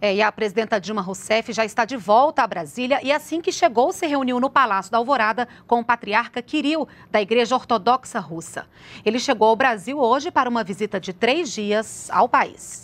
É, e a presidenta Dilma Rousseff já está de volta a Brasília e assim que chegou se reuniu no Palácio da Alvorada com o patriarca Kirill, da Igreja Ortodoxa Russa. Ele chegou ao Brasil hoje para uma visita de três dias ao país.